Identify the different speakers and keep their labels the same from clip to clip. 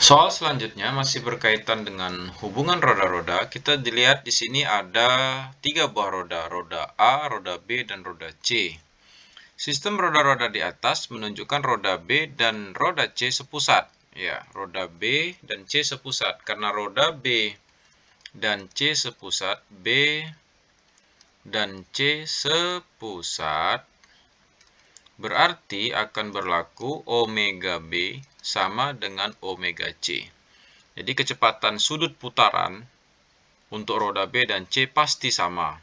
Speaker 1: Soal selanjutnya masih berkaitan dengan hubungan roda-roda. Kita dilihat di sini ada tiga buah roda, roda A, roda B, dan roda C. Sistem roda-roda di atas menunjukkan roda B dan roda C sepusat. Ya, roda B dan C sepusat. Karena roda B dan C sepusat, B dan C sepusat, berarti akan berlaku omega B sama dengan omega C. Jadi kecepatan sudut putaran untuk roda B dan C pasti sama.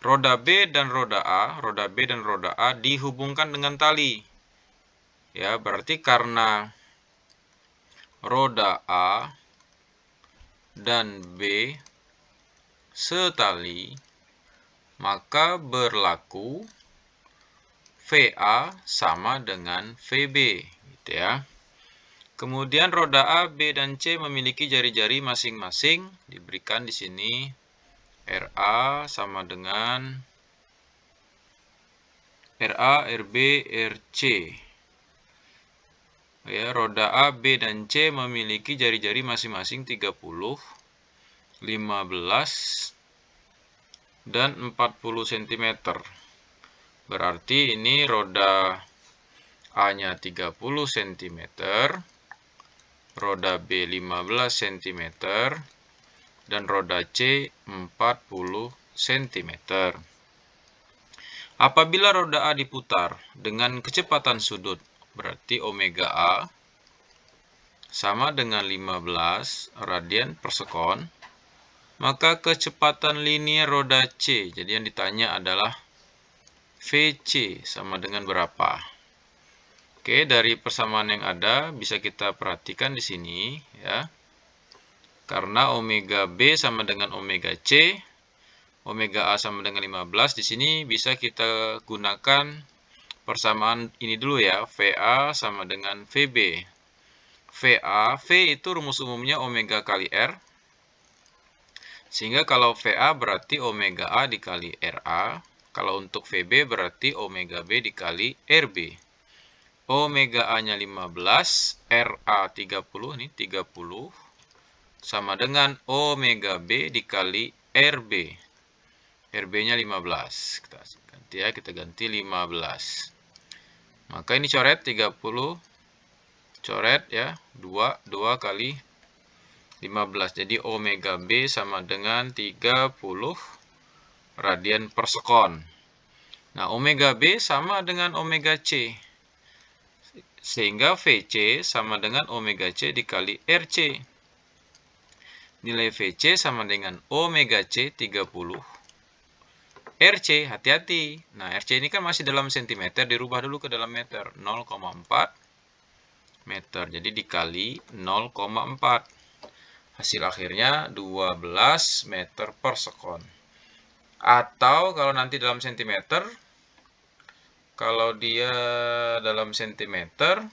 Speaker 1: Roda B dan roda A, roda B dan roda A dihubungkan dengan tali. Ya, berarti karena roda A dan B setali, maka berlaku VA sama dengan VB, gitu ya. Kemudian roda A, B, dan C memiliki jari-jari masing-masing. Diberikan di sini RA sama dengan RA, RB, RC. Ya, roda A, B, dan C memiliki jari-jari masing-masing 30, 15, dan 40 cm. Berarti ini roda A-nya 30 cm, roda B 15 cm, dan roda C 40 cm. Apabila roda A diputar dengan kecepatan sudut, berarti omega A sama dengan 15 radian per sekon, maka kecepatan linear roda C, jadi yang ditanya adalah VC sama dengan berapa? Oke, dari persamaan yang ada bisa kita perhatikan di sini ya. Karena omega B sama dengan omega C, omega A sama dengan 15, di sini bisa kita gunakan persamaan ini dulu ya, VA sama dengan VB. VA, V itu rumus umumnya omega kali R. Sehingga kalau VA berarti omega A dikali RA kalau untuk VB berarti omega B dikali RB. Omega A-nya 15, RA 30, ini 30, sama dengan omega B dikali RB. RB-nya 15. Kita ganti ya, kita ganti 15. Maka ini coret 30, coret ya, 2, 2 kali 15. Jadi omega B sama dengan 30 radian per sekon. Nah, omega B sama dengan omega C. Sehingga VC sama dengan omega C dikali RC. Nilai VC sama dengan omega C 30. RC, hati-hati. Nah, RC ini kan masih dalam sentimeter, dirubah dulu ke dalam meter. 0,4 meter. Jadi dikali 0,4. Hasil akhirnya 12 meter per sekon. Atau kalau nanti dalam sentimeter, kalau dia dalam sentimeter,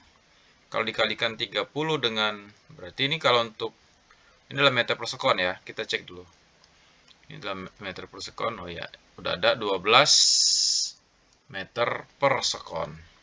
Speaker 1: kalau dikalikan 30 dengan, berarti ini kalau untuk, ini dalam meter per sekon ya, kita cek dulu. Ini dalam meter per sekon, oh ya, udah ada 12 meter per sekon.